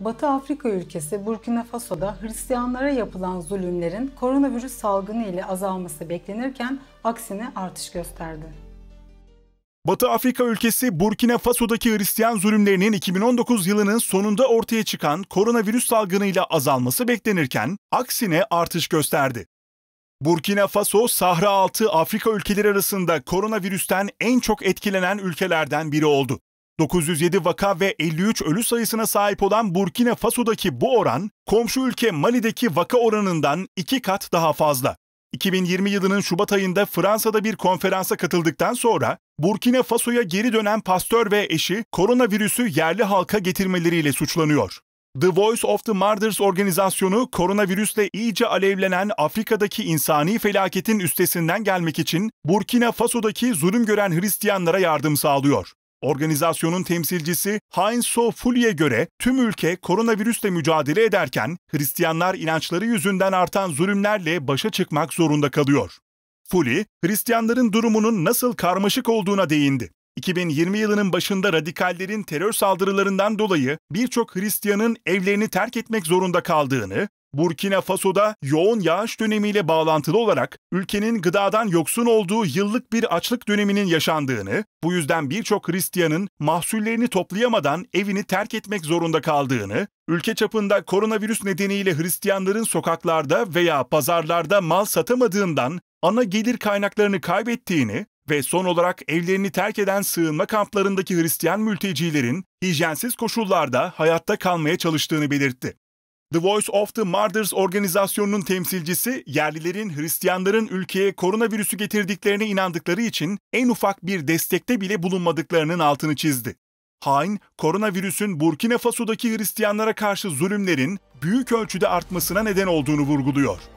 Batı Afrika ülkesi Burkina Faso'da Hristiyanlara yapılan zulümlerin koronavirüs salgını ile azalması beklenirken aksine artış gösterdi. Batı Afrika ülkesi Burkina Faso'daki Hristiyan zulümlerinin 2019 yılının sonunda ortaya çıkan koronavirüs salgınıyla azalması beklenirken aksine artış gösterdi. Burkina Faso, Sahra altı Afrika ülkeleri arasında koronavirüsten en çok etkilenen ülkelerden biri oldu. 907 vaka ve 53 ölü sayısına sahip olan Burkina Faso'daki bu oran, komşu ülke Mali'deki vaka oranından iki kat daha fazla. 2020 yılının Şubat ayında Fransa'da bir konferansa katıldıktan sonra Burkina Faso'ya geri dönen Pastör ve eşi koronavirüsü yerli halka getirmeleriyle suçlanıyor. The Voice of the Martyrs organizasyonu koronavirüsle iyice alevlenen Afrika'daki insani felaketin üstesinden gelmek için Burkina Faso'daki zulüm gören Hristiyanlara yardım sağlıyor. Organizasyonun temsilcisi Heinz So Fulye göre tüm ülke koronavirüsle mücadele ederken Hristiyanlar inançları yüzünden artan zulümlerle başa çıkmak zorunda kalıyor. Fuli, Hristiyanların durumunun nasıl karmaşık olduğuna değindi. 2020 yılının başında radikallerin terör saldırılarından dolayı birçok Hristiyanın evlerini terk etmek zorunda kaldığını, Burkina Faso'da yoğun yağış dönemiyle bağlantılı olarak ülkenin gıdadan yoksun olduğu yıllık bir açlık döneminin yaşandığını, bu yüzden birçok Hristiyanın mahsullerini toplayamadan evini terk etmek zorunda kaldığını, ülke çapında koronavirüs nedeniyle Hristiyanların sokaklarda veya pazarlarda mal satamadığından ana gelir kaynaklarını kaybettiğini ve son olarak evlerini terk eden sığınma kamplarındaki Hristiyan mültecilerin hijyensiz koşullarda hayatta kalmaya çalıştığını belirtti. The Voice of the Martyrs organizasyonunun temsilcisi yerlilerin Hristiyanların ülkeye koronavirüsü getirdiklerine inandıkları için en ufak bir destekte bile bulunmadıklarının altını çizdi. Hain, koronavirüsün Burkina Faso'daki Hristiyanlara karşı zulümlerin büyük ölçüde artmasına neden olduğunu vurguluyor.